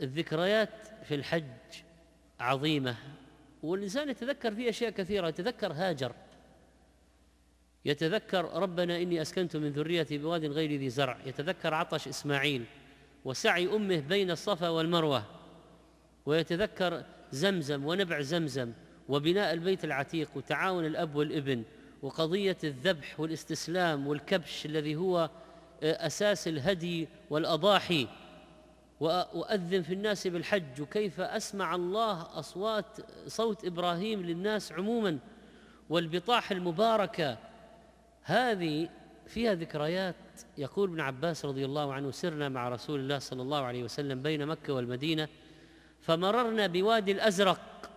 والذكريات في الحج عظيمة والإنسان يتذكر فيه أشياء كثيرة يتذكر هاجر يتذكر ربنا إني أسكنت من ذريتي بواد غير ذي زرع يتذكر عطش إسماعيل وسعي أمه بين الصفا والمروة ويتذكر زمزم ونبع زمزم وبناء البيت العتيق وتعاون الأب والابن وقضية الذبح والاستسلام والكبش الذي هو آه، أساس الهدي والأضاحي وأذن في الناس بالحج وكيف أسمع الله أصوات صوت إبراهيم للناس عموما والبطاح المباركة هذه فيها ذكريات يقول ابن عباس رضي الله عنه سرنا مع رسول الله صلى الله عليه وسلم بين مكة والمدينة فمررنا بوادي الأزرق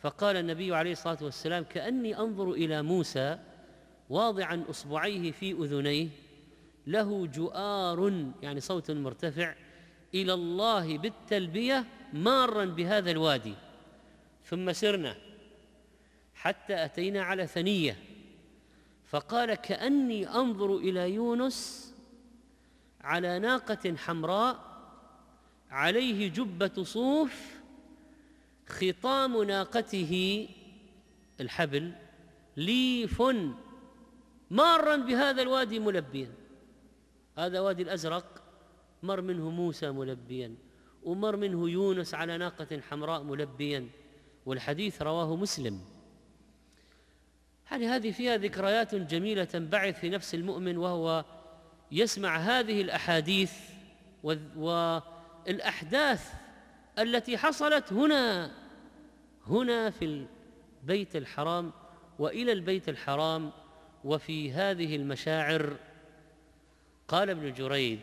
فقال النبي عليه الصلاة والسلام كأني أنظر إلى موسى واضعا أصبعيه في أذنيه له جؤار يعني صوت مرتفع إلى الله بالتلبية مارا بهذا الوادي ثم سرنا حتى أتينا على ثنية فقال كأني أنظر إلى يونس على ناقة حمراء عليه جبة صوف خطام ناقته الحبل ليف مارا بهذا الوادي ملبيا هذا وادي الأزرق مر منه موسى ملبيا ومر منه يونس على ناقة حمراء ملبيا والحديث رواه مسلم يعني هذه فيها ذكريات جميلة تنبعث في نفس المؤمن وهو يسمع هذه الأحاديث والأحداث التي حصلت هنا هنا في البيت الحرام وإلى البيت الحرام وفي هذه المشاعر قال ابن جريج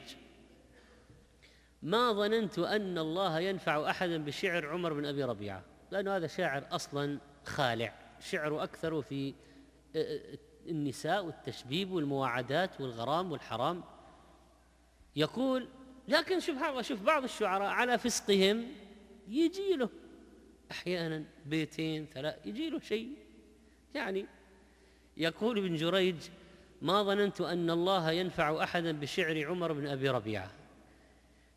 ما ظننت أن الله ينفع أحدا بشعر عمر بن أبي ربيعة لأنه هذا شاعر أصلا خالع شعره أكثر في آه، آه، النساء والتشبيب والمواعدات والغرام والحرام يقول لكن سبحان شوف بعض الشعراء على فسقهم يجي له أحيانا بيتين ثلاث يجي له شيء يعني يقول ابن جريج ما ظننت أن الله ينفع أحدا بشعر عمر بن أبي ربيعة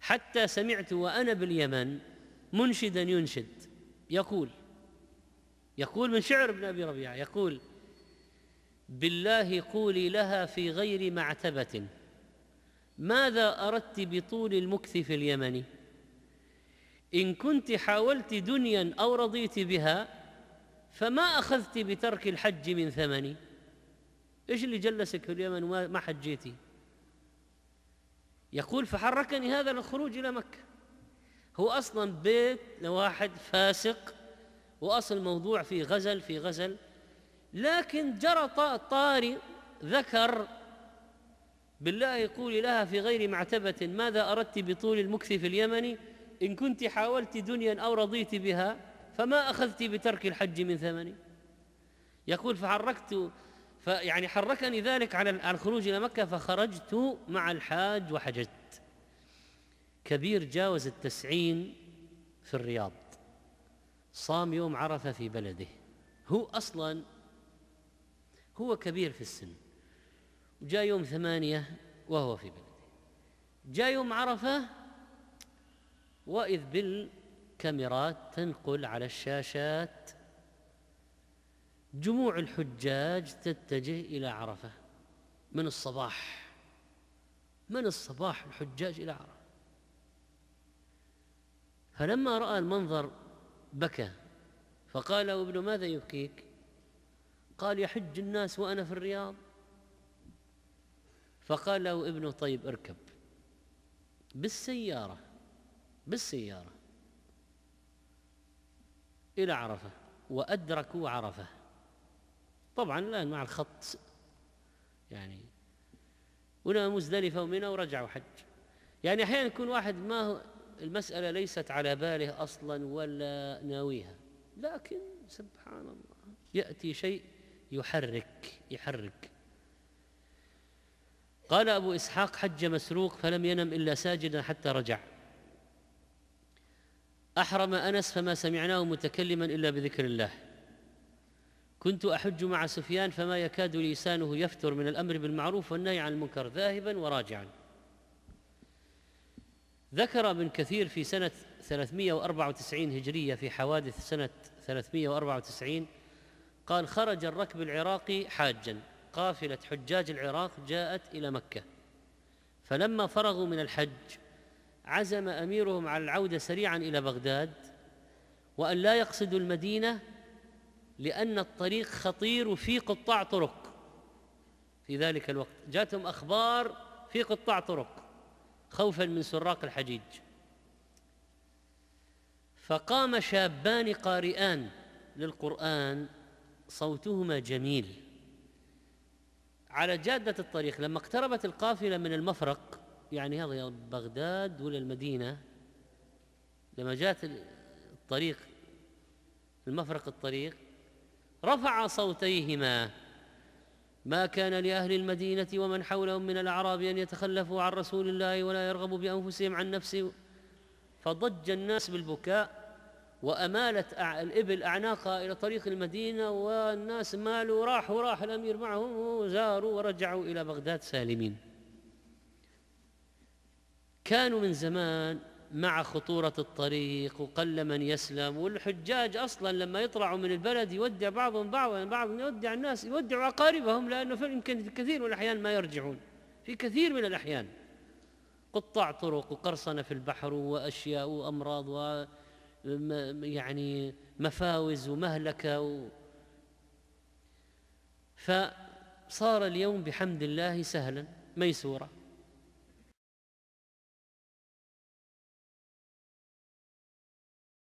حتى سمعت وأنا باليمن منشدا ينشد يقول يقول من شعر ابن أبي ربيعة يقول بالله قولي لها في غير معتبة ماذا أردت بطول المكث في اليمن إن كنت حاولت دنيا أو رضيت بها فما أخذت بترك الحج من ثمن إيش اللي جلسك في اليمن وما حجيتي يقول فحركني هذا للخروج إلى مكة هو أصلا بيت لواحد فاسق وأصل موضوع في غزل في غزل لكن جرى طاري ذكر بالله يقول لها في غير معتبة ماذا أردت بطول المكث في اليمن إن كنت حاولت دنيا أو رضيت بها فما أخذت بترك الحج من ثمن يقول فحركت فيعني حركني ذلك على الخروج إلى مكة فخرجت مع الحاج وحججت كبير جاوز التسعين في الرياض صام يوم عرفة في بلده هو أصلا هو كبير في السن جاء يوم ثمانية وهو في بلده جاء يوم عرفة وإذ بالكاميرات تنقل على الشاشات جموع الحجاج تتجه إلى عرفة من الصباح من الصباح الحجاج إلى عرفة فلما رأى المنظر بكى فقال ابن ماذا يبكيك قال يحج الناس وأنا في الرياض فقال له ابنه طيب اركب بالسيارة بالسيارة إلى عرفة وأدركوا عرفة طبعا الآن مع الخط يعني ولا مزدلفة ومنى ورجعوا حج يعني أحيانا يكون واحد ما هو المسألة ليست على باله أصلا ولا ناويها لكن سبحان الله يأتي شيء يحرك يحرك قال أبو إسحاق حج مسروق فلم ينم إلا ساجدا حتى رجع أحرم أنس فما سمعناه متكلما إلا بذكر الله كنت احج مع سفيان فما يكاد لسانه يفتر من الامر بالمعروف والنهي عن المنكر ذاهبا وراجعا ذكر ابن كثير في سنه 394 هجريه في حوادث سنه 394 قال خرج الركب العراقي حاجا قافله حجاج العراق جاءت الى مكه فلما فرغوا من الحج عزم اميرهم على العوده سريعا الى بغداد وان لا يقصدوا المدينه لأن الطريق خطير وفي قطاع طرق في ذلك الوقت جاتهم أخبار في قطاع طرق خوفا من سراق الحجيج فقام شابان قارئان للقرآن صوتهما جميل على جادة الطريق لما اقتربت القافلة من المفرق يعني هذا بغداد ولا المدينة لما جاءت الطريق المفرق الطريق رفع صوتيهما ما كان لأهل المدينة ومن حولهم من الأعراب أن يتخلفوا عن رسول الله ولا يرغبوا بأنفسهم عن نفسه فضج الناس بالبكاء وأمالت الإبل أعناقها إلى طريق المدينة والناس مالوا راحوا راح الأمير معهم وزاروا ورجعوا إلى بغداد سالمين كانوا من زمان مع خطورة الطريق وقل من يسلم والحجاج أصلا لما يطلعوا من البلد يودع بعضهم بعضا بعض يودع الناس يودع أقاربهم لأنه يمكن في كثير من الأحيان ما يرجعون في كثير من الأحيان قطاع طرق وقرصنة في البحر وأشياء وأمراض و يعني مفاوز ومهلكة و فصار اليوم بحمد الله سهلا ميسورا